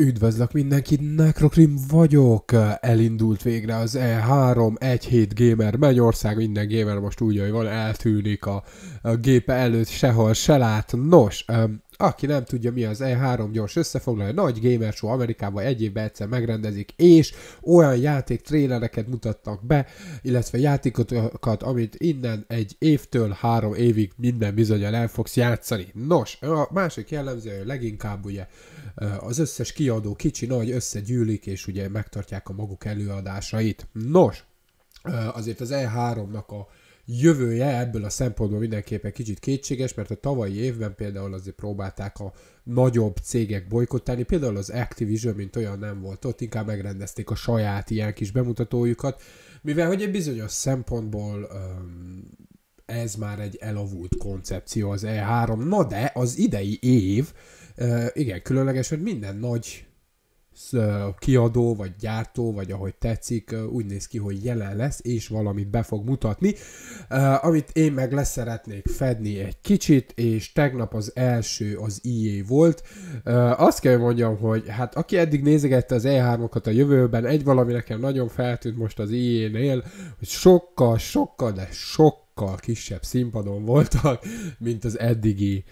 Üdvözlök mindenkit, Nekrokrim vagyok! Elindult végre az E3, egy hét gamer Mennyország, minden gamer most úgy, hogy van, eltűnik a, a gépe előtt, sehol se lát. Nos, aki nem tudja, mi az E3 gyors összefoglalja, nagy gamer show Amerikában egy évben egyszer megrendezik, és olyan játék trélereket mutattak be, illetve játékokat, amit innen egy évtől három évig minden bizonyal el fogsz játszani. Nos, a másik jellemző, hogy leginkább ugye az összes kiadó kicsi, nagy összegyűlik, és ugye megtartják a maguk előadásait. Nos, azért az E3-nak a jövője ebből a szempontból mindenképpen kicsit kétséges, mert a tavalyi évben például azért próbálták a nagyobb cégek bolykottálni, például az Activision, mint olyan nem volt ott, inkább megrendezték a saját ilyen kis bemutatójukat, mivel hogy egy bizonyos szempontból um, ez már egy elavult koncepció az E3, na de az idei év, uh, igen, különleges, hogy minden nagy kiadó, vagy gyártó, vagy ahogy tetszik, úgy néz ki, hogy jelen lesz, és valamit be fog mutatni, amit én meg leszeretnék fedni egy kicsit, és tegnap az első az IE volt. Azt kell mondjam, hogy hát aki eddig nézegette az E3-okat a jövőben, egy valami nekem nagyon feltűnt most az IE-nél, hogy sokkal, sokkal, de sokkal sokkal kisebb színpadon voltak, mint az eddigi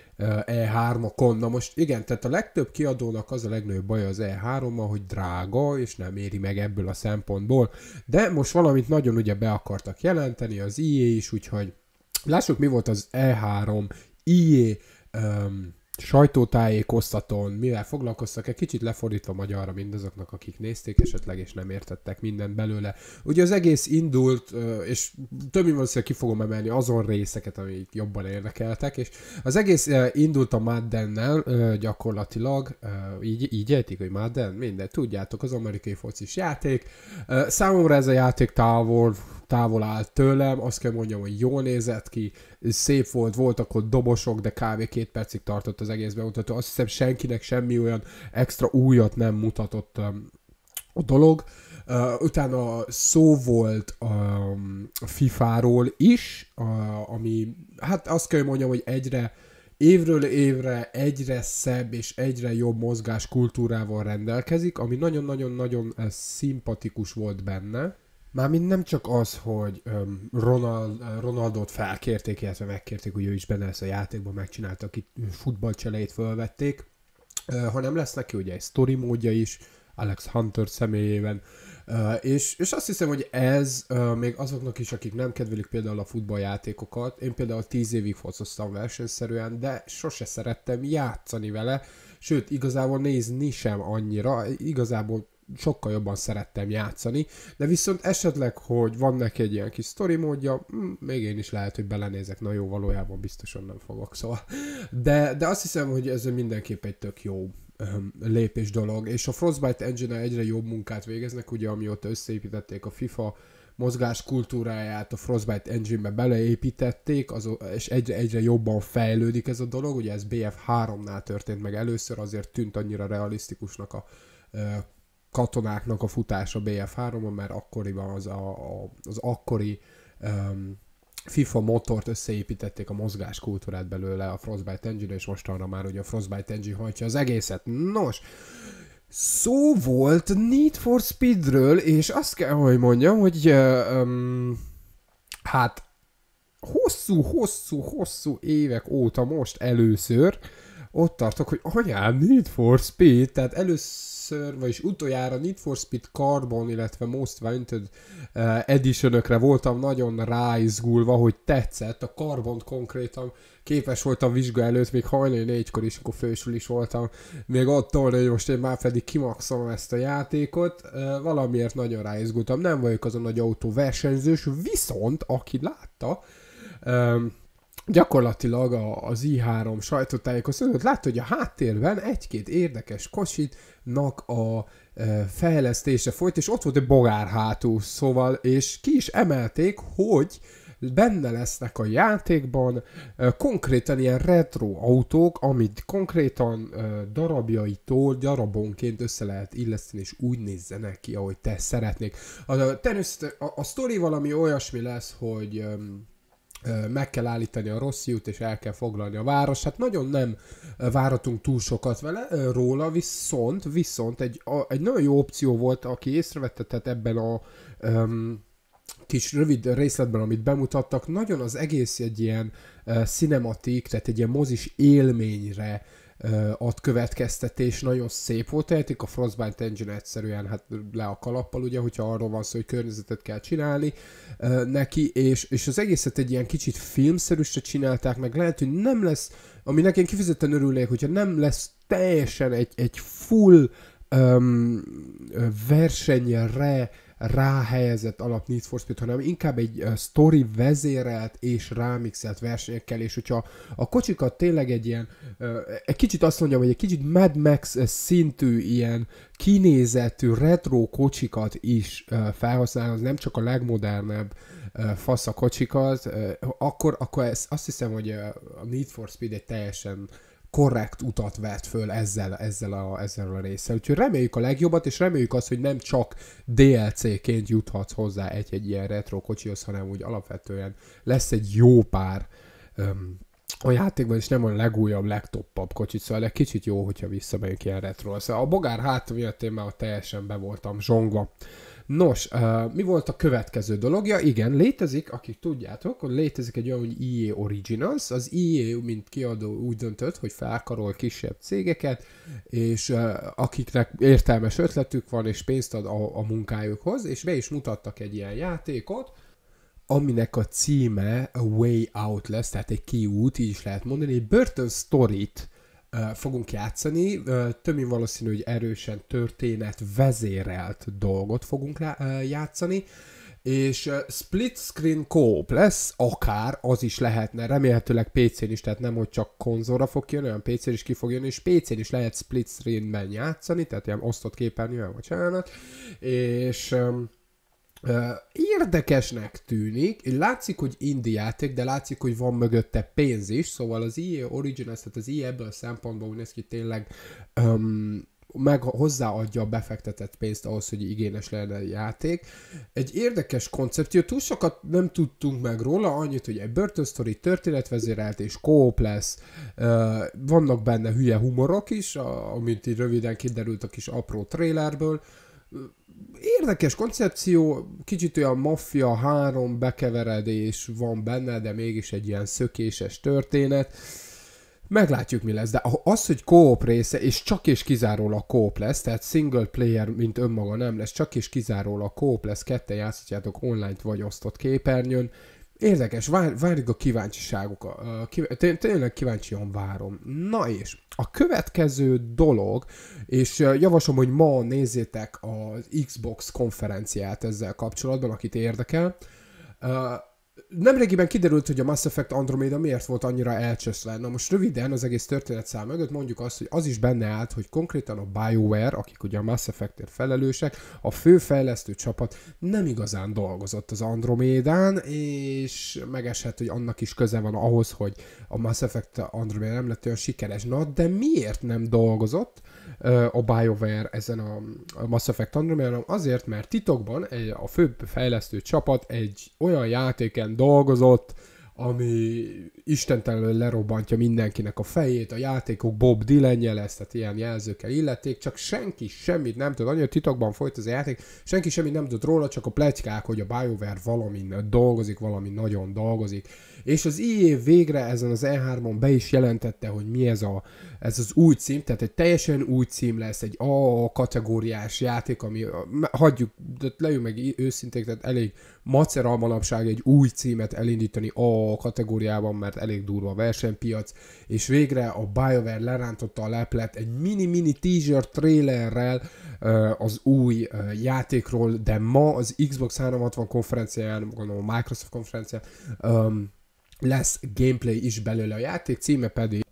E3-okon. Eh, e Na most igen, tehát a legtöbb kiadónak az a legnagyobb baj az E3-a, hogy drága, és nem éri meg ebből a szempontból. De most valamit nagyon ugye be akartak jelenteni, az IE is, úgyhogy lássuk mi volt az E3 IE um, sajtótájékoztatón, mivel foglalkoztak, egy kicsit lefordítva magyarra mindazoknak, akik nézték esetleg, és nem értettek mindent belőle. Ugye az egész indult, és többi valószínűleg ki fogom emelni azon részeket, amik jobban érdekeltek, és az egész indult a Maddennel gyakorlatilag, így, így értik, hogy Madden, minden, tudjátok, az amerikai focis játék. Számomra ez a játék távol távol áll tőlem, azt kell mondjam, hogy jól nézett ki, szép volt, voltak ott dobosok, de kb. két percig tartott az egész bemutató. Azt hiszem senkinek semmi olyan extra újat nem mutatott um, a dolog. Uh, utána szó volt um, a FIFA-ról is, uh, ami, hát azt kell mondjam, hogy egyre évről évre egyre szebb és egyre jobb mozgáskultúrával rendelkezik, ami nagyon-nagyon-nagyon eh, szimpatikus volt benne. Mármint nem csak az, hogy um, Ronald, Ronaldot felkérték, illetve megkérték, hogy ő is benne lesz a játékban, megcsináltak itt futballcseleit fölvették, uh, hanem lesz neki ugye egy story módja is, Alex Hunter személyében, uh, és, és azt hiszem, hogy ez uh, még azoknak is, akik nem kedvelik például a futballjátékokat, én például 10 évig focoztam versenyszerűen, de sose szerettem játszani vele, sőt, igazából nézni sem annyira, igazából sokkal jobban szerettem játszani, de viszont esetleg, hogy van neki egy ilyen kis story módja, hm, még én is lehet, hogy belenézek, na jó, valójában biztosan nem fogok, szóval. De, de azt hiszem, hogy ez mindenképp egy tök jó lépés dolog, és a Frostbite engine egyre jobb munkát végeznek, ugye amióta összeépítették a FIFA mozgás kultúráját a Frostbite engine-be beleépítették, az, és egyre, egyre jobban fejlődik ez a dolog, ugye ez BF3-nál történt meg először, azért tűnt annyira realisztikusnak a katonáknak a futása BF3-on, mert akkoriban az, a, a, az akkori um, FIFA motort összeépítették a mozgáskultúrát belőle a Frostbite Engine, és mostanra már ugye a Frostbite Engine hajtja az egészet. Nos, szó volt Need for Speedről, és azt kell, hogy mondjam, hogy um, hát hosszú, hosszú, hosszú évek óta most először uh, ott tartok, hogy anyám, Need for Speed, tehát először, vagyis utoljára Need for Speed Carbon, illetve Most Wanted uh, editionökre voltam nagyon ráizgulva, hogy tetszett, a Carbon konkrétan képes voltam vizsga előtt, még hajnali négykor is, akkor fősül is voltam, még tolni, hogy most én már pedig kimaxom ezt a játékot, uh, valamiért nagyon ráizgultam, nem vagyok az a nagy autó versenyzős, viszont aki látta, um, gyakorlatilag a, az i3 sajtótájékoztatót látta, hogy a háttérben egy-két érdekes kositnak a e, fejlesztése folyt, és ott volt egy bogár szóval, és ki is emelték, hogy benne lesznek a játékban e, konkrétan ilyen retro autók, amit konkrétan e, darabjaitól darabonként össze lehet illeszteni, és úgy nézzenek ki, ahogy te szeretnék. A, a, a, a sztori valami olyasmi lesz, hogy e, meg kell állítani a rossz út és el kell foglalni a város. Hát nagyon nem váratunk túl sokat vele, róla, viszont, viszont egy, a, egy nagyon jó opció volt, aki észrevette, tehát ebben a um, kis rövid részletben, amit bemutattak, nagyon az egész egy ilyen uh, cinematik, tehát egy ilyen mozis élményre uh, ad következtetés, nagyon szép volt, tehetik a Frostbite Engine egyszerűen hát le a kalappal, ugye, hogyha arról van szó, hogy környezetet kell csinálni neki, és, és az egészet egy ilyen kicsit filmszerűsre csinálták, meg lehet, hogy nem lesz, ami nekem kifizetten örülnék, hogyha nem lesz teljesen egy, egy full um, versenyre ráhelyezett alap Need for Speed, hanem inkább egy story vezérelt és rámixelt versenyekkel, és hogyha a kocsikat tényleg egy ilyen, egy kicsit azt mondjam, hogy egy kicsit Mad Max szintű ilyen kinézetű retro kocsikat is felhasználni, az nem csak a legmodernebb fasz a kocsikat, akkor, akkor ez, azt hiszem, hogy a Need for Speed egy teljesen korrekt utat vett föl ezzel, ezzel, a, ezzel a része. Úgyhogy reméljük a legjobbat, és reméljük azt, hogy nem csak DLC-ként juthatsz hozzá egy-egy ilyen retro kocsihoz, hanem úgy alapvetően lesz egy jó pár öm, a játékban is nem a legújabb, legtoppabb kocsit, szóval egy kicsit jó, hogyha visszamegyünk ilyen retro. Szóval a bogár hát, miatt én már teljesen be voltam zsongva. Nos, uh, mi volt a következő dologja? Igen, létezik, akik tudjátok, hogy létezik egy olyan, hogy EA Originals. Az EA, mint kiadó úgy döntött, hogy felkarol kisebb cégeket, és uh, akiknek értelmes ötletük van, és pénzt ad a, a munkájukhoz, és be is mutattak egy ilyen játékot, aminek a címe a Way Out lesz, tehát egy kiút, így is lehet mondani, egy Burton Story-t fogunk játszani. Tömi valószínű, hogy erősen történet vezérelt dolgot fogunk játszani, és split screen kóp lesz, akár az is lehetne, remélhetőleg PC-n is, tehát nem, hogy csak konzolra fog jönni, olyan PC-n is ki fog jönni, és PC-n is lehet split screen-ben játszani, tehát ilyen osztott képernyően, bocsánat, és um, Érdekesnek tűnik, látszik, hogy indi játék, de látszik, hogy van mögötte pénz is, szóval az EA Originals, tehát az EA ebből a szempontból úgy néz ki tényleg um, meg hozzáadja a befektetett pénzt ahhoz, hogy igényes lenne a játék. Egy érdekes koncepció, túl sokat nem tudtunk meg róla, annyit, hogy egy börtönsztori történetvezérelt és kóp lesz, vannak benne hülye humorok is, amint így röviden kiderült a kis apró trailerből, Érdekes koncepció, kicsit olyan maffia három bekeveredés van benne, de mégis egy ilyen szökéses történet. Meglátjuk, mi lesz, de az, hogy koop része, és csak és kizárólag koop lesz, tehát single player, mint önmaga nem lesz, csak és kizárólag koop lesz, ketten játszhatjátok online vagy osztott képernyőn, Érdekes, vár, várjuk a kíváncsiságok. A, a, tényleg kíváncsian várom. Na és, a következő dolog, és javaslom, hogy ma nézzétek az Xbox konferenciát ezzel kapcsolatban, akit érdekel, Nemrégiben kiderült, hogy a Mass Effect Andromeda miért volt annyira elcsöszve. Na most röviden az egész történetszám mögött mondjuk azt, hogy az is benne állt, hogy konkrétan a BioWare, akik ugye a Mass Effectért felelősek, a fő fejlesztő csapat nem igazán dolgozott az Andromédán, és megeshet, hogy annak is köze van ahhoz, hogy a Mass Effect Andromeda nem lett olyan sikeres. Na, de miért nem dolgozott? a BioWare ezen a, Mass Effect Andromeda, azért, mert titokban a főbb fejlesztő csapat egy olyan játéken dolgozott, ami istentelenül lerobbantja mindenkinek a fejét, a játékok Bob Dylan lesz, tehát ilyen jelzőkkel illették, csak senki semmit nem tud, annyira titokban folyt ez a játék, senki semmit nem tud róla, csak a plegykák, hogy a BioWare valamin dolgozik, valami nagyon dolgozik. És az IE végre ezen az E3-on be is jelentette, hogy mi ez a ez az új cím, tehát egy teljesen új cím lesz, egy A kategóriás játék, ami hagyjuk, de lejön meg őszintén, tehát elég macera manapság egy új címet elindítani A kategóriában, mert elég durva a versenypiac, és végre a BioWare lerántotta a leplet egy mini-mini teaser trailerrel az új játékról, de ma az Xbox 360 konferencián, gondolom Microsoft konferencián, um, lesz gameplay is belőle. A játék címe pedig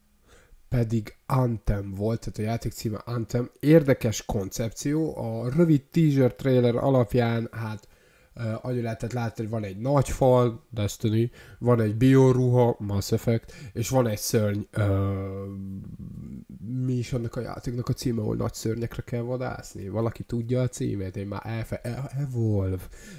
pedig Anthem volt, tehát a játék címe Anthem. Érdekes koncepció, a rövid teaser trailer alapján, hát uh, agyon lehetett látni, hogy van egy nagy fal, Destiny, van egy bioruha, Mass Effect, és van egy szörny, uh, mi is annak a játéknak a címe, hogy nagy szörnyekre kell vadászni, valaki tudja a címét, én már elfe, Evolve.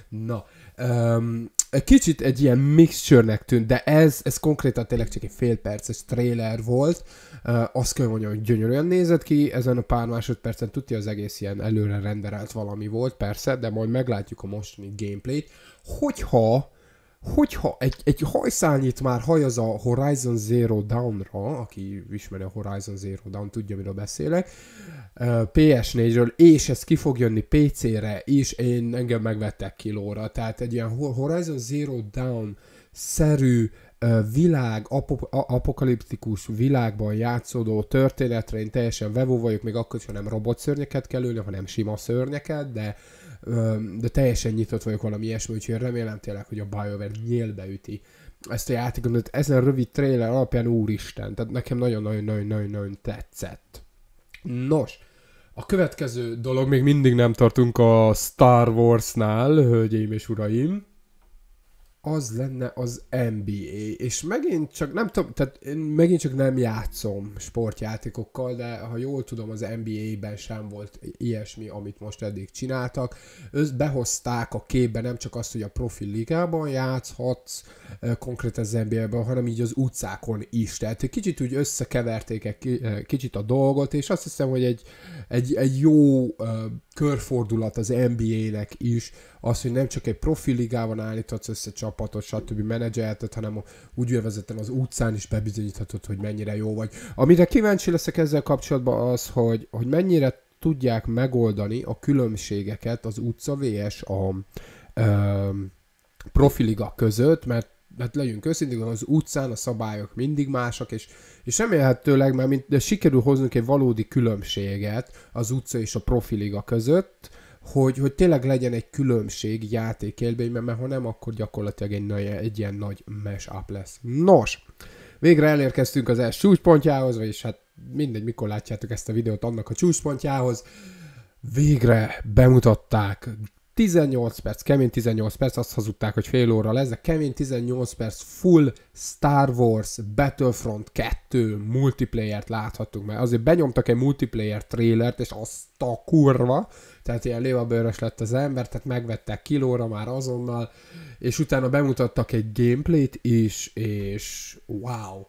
Na, um, kicsit egy ilyen mixture-nek tűnt, de ez, ez konkrétan tényleg csak egy fél perces trailer volt. Uh, azt kell mondjam, hogy gyönyörűen nézett ki, ezen a pár másodpercen tudja az egész ilyen előre renderált valami volt, persze, de majd meglátjuk a mostani gameplayt. Hogyha hogyha egy, egy hajszálnyit már haj az a Horizon Zero Dawn-ra, aki ismeri a Horizon Zero Dawn, tudja, miről beszélek, PS4-ről, és ez ki fog jönni PC-re és én engem megvettek kilóra, tehát egy ilyen Horizon Zero Dawn-szerű világ, ap- apokaliptikus világban játszódó történetre én teljesen vevó vagyok, még akkor is, ha nem robotszörnyeket kell ülni, hanem sima szörnyeket, de de teljesen nyitott vagyok valami ilyesmi, úgyhogy remélem tényleg, hogy a BioWare nyélbe üti ezt a játékot, mert ezen a rövid trailer alapján úristen, tehát nekem nagyon-nagyon-nagyon-nagyon tetszett. Nos, a következő dolog, még mindig nem tartunk a Star Wars-nál, hölgyeim és uraim, az lenne az NBA, és megint csak, nem tudom, tehát én megint csak nem játszom sportjátékokkal, de ha jól tudom, az NBA-ben sem volt ilyesmi, amit most eddig csináltak. Ősz behozták a képbe nem csak azt, hogy a profi ligában játszhatsz eh, konkrét az NBA-ben, hanem így az utcákon is. Tehát egy kicsit úgy összekeverték egy eh, kicsit a dolgot, és azt hiszem, hogy egy, egy, egy jó eh, körfordulat az NBA-nek is, az, hogy nem csak egy profi állíthatsz össze csapatot, stb. menedzselheted, hanem úgy jövezetem az utcán is bebizonyíthatod, hogy mennyire jó vagy. Amire kíváncsi leszek ezzel kapcsolatban az, hogy, hogy mennyire tudják megoldani a különbségeket az utca vs. a ö, profiliga között, mert hát legyünk őszintén, az utcán a szabályok mindig másak, és, és remélhetőleg már mint, de sikerül hoznunk egy valódi különbséget az utca és a profiliga között, hogy, hogy tényleg legyen egy különbség játékélményben, mert ha nem, akkor gyakorlatilag egy, nagy, egy ilyen nagy mesh lesz. Nos, végre elérkeztünk az első csúcspontjához, és hát mindegy, mikor látjátok ezt a videót annak a csúcspontjához. Végre bemutatták 18 perc, kemény 18 perc, azt hazudták, hogy fél óra lesz, de kemény 18 perc full Star Wars Battlefront 2 multiplayer-t láthattunk, mert azért benyomtak egy multiplayer trailert, és azt a kurva, tehát ilyen lévabőrös lett az ember, tehát megvettek kilóra már azonnal, és utána bemutattak egy gameplayt is, és wow.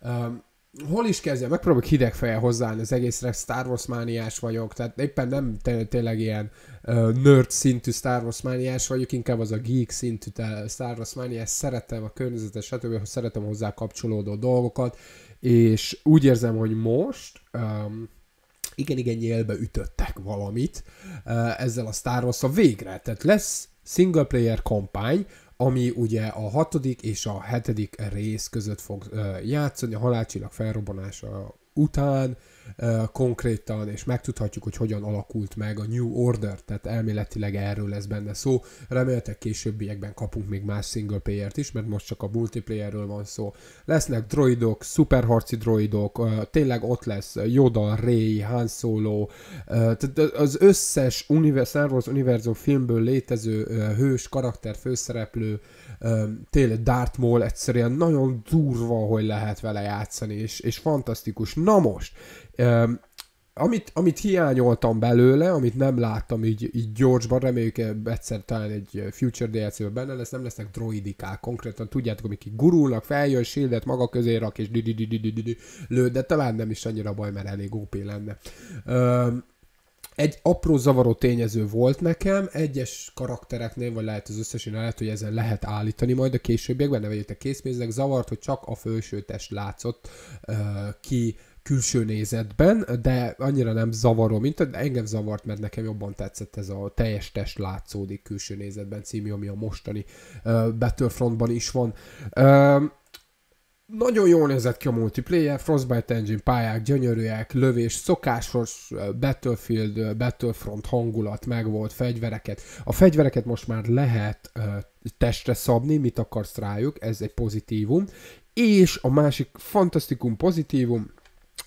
Um, hol is kezdjem? Megpróbálok hideg fejjel hozzáállni az egészre, Star Wars mániás vagyok, tehát éppen nem tényleg ilyen uh, nerd szintű Star Wars mániás vagyok, inkább az a geek szintű Star Wars mániás, szeretem a környezetet, stb., szeretem hozzá kapcsolódó dolgokat, és úgy érzem, hogy most um, igen, igen, nyélbe ütöttek valamit uh, ezzel a Star wars a végre, tehát lesz single player kampány, ami ugye a hatodik és a hetedik rész között fog játszani, a halálcsillag felrobbanása után, konkrétan, és megtudhatjuk, hogy hogyan alakult meg a New Order, tehát elméletileg erről lesz benne szó. Reméltek későbbiekben kapunk még más single player-t is, mert most csak a multiplayerről van szó. Lesznek droidok, szuperharci droidok, tényleg ott lesz Yoda, Rey, Han Solo, tehát az összes Star Wars univerzum filmből létező hős, karakter, főszereplő, tényleg Darth Maul egyszerűen nagyon durva, hogy lehet vele játszani, és, és fantasztikus. Na most, amit, amit hiányoltam belőle, amit nem láttam így, így gyorsban, reméljük eh, egyszer talán egy eh, Future DLC-ben benne lesz, nem lesznek droidikák konkrétan, tudjátok, amik így gurulnak, feljön, shieldet maga közé rak, és lő, de talán nem is annyira baj, mert elég OP lenne. Um, egy apró zavaró tényező volt nekem, egyes karaktereknél, vagy lehet az összesen, lehet, hogy ezen lehet állítani majd a későbbiekben, ne vegyétek készpénznek, zavart, hogy csak a felső test látszott uh, ki külső nézetben, de annyira nem zavaró, mint de engem zavart, mert nekem jobban tetszett ez a teljes test látszódik külső nézetben című, ami a mostani uh, Battlefrontban is van. Uh, nagyon jól nézett ki a multiplayer, Frostbite Engine pályák, gyönyörűek, lövés, szokásos Battlefield, Battlefront hangulat meg volt, fegyvereket. A fegyvereket most már lehet uh, testre szabni, mit akarsz rájuk, ez egy pozitívum. És a másik fantasztikum pozitívum,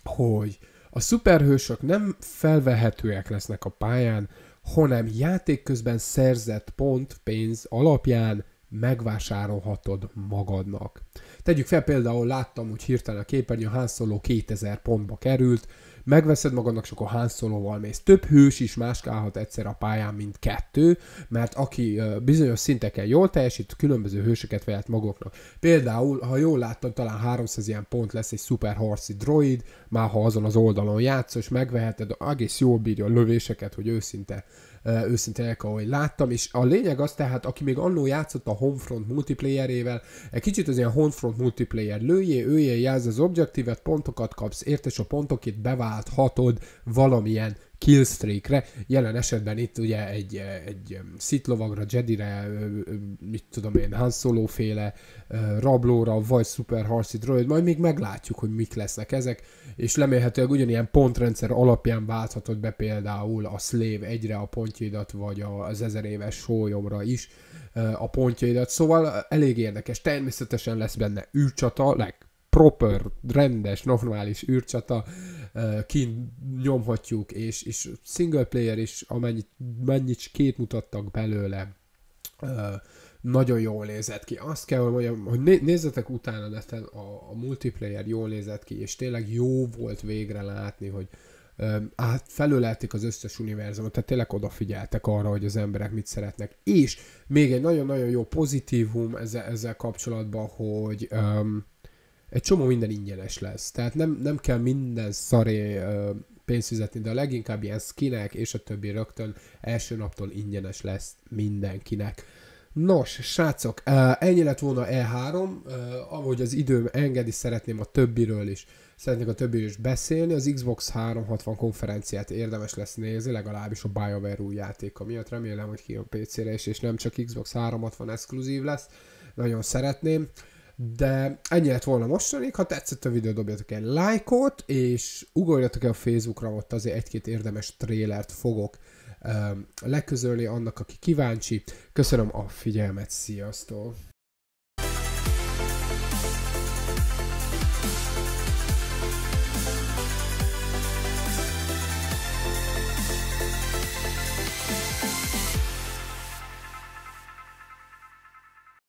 hogy a szuperhősök nem felvehetőek lesznek a pályán, hanem játék közben szerzett pont, pénz alapján megvásárolhatod magadnak. Tegyük fel például, láttam hogy hirtelen a képernyő, Han Solo 2000 pontba került, megveszed magadnak, és akkor Han Solo-val mész. Több hős is máskálhat egyszer a pályán, mint kettő, mert aki bizonyos szinteken jól teljesít, különböző hősöket vehet maguknak. Például, ha jól láttam, talán 300 ilyen pont lesz egy szuper Horsey droid, már ha azon az oldalon játszol, és megveheted, egész jól bírja a lövéseket, hogy őszinte őszintének, ahogy láttam, és a lényeg az tehát, aki még annó játszott a Homefront multiplayerével, egy kicsit az ilyen Homefront multiplayer lőjé, őjé, jelz az objektívet, pontokat kapsz, értes a pontokét beválthatod valamilyen killstreakre, jelen esetben itt ugye egy, eh, egy eh, szitlovagra, Jedire, eh, mit tudom én, Han Solo féle rablóra, vagy szuperharci droid, majd még meglátjuk, hogy mik lesznek ezek, és remélhetőleg ugyanilyen pontrendszer alapján válthatod be például a Slave egyre a pontjaidat, vagy az ezer éves sólyomra is a pontjaidat, szóval elég érdekes, természetesen lesz benne űrcsata, leg proper, rendes, normális űrcsata, kinyomhatjuk, és, és single player is, amennyit mennyit két mutattak belőle, nagyon jól nézett ki. Azt kell, hogy mondjam, hogy nézzetek utána neten, a, a multiplayer jól nézett ki, és tényleg jó volt végre látni, hogy hát felölelték az összes univerzumot, tehát tényleg odafigyeltek arra, hogy az emberek mit szeretnek. És még egy nagyon-nagyon jó pozitívum ezzel, ezzel kapcsolatban, hogy egy csomó minden ingyenes lesz. Tehát nem, nem kell minden szaré pénzt fizetni, de a leginkább ilyen skinek és a többi rögtön első naptól ingyenes lesz mindenkinek. Nos, srácok, ennyi lett volna E3, ahogy az időm engedi, szeretném a többiről is, szeretnék a többiről is beszélni. Az Xbox 360 konferenciát érdemes lesz nézni, legalábbis a BioWare új játéka miatt. Remélem, hogy kijön PC-re is, és nem csak Xbox 360 exkluzív lesz. Nagyon szeretném. De ennyi lett volna mostanig, ha tetszett a videó, dobjatok egy lájkot, és ugorjatok el a Facebookra, ott azért egy-két érdemes trélert fogok um, leközölni annak, aki kíváncsi. Köszönöm a figyelmet, sziasztok!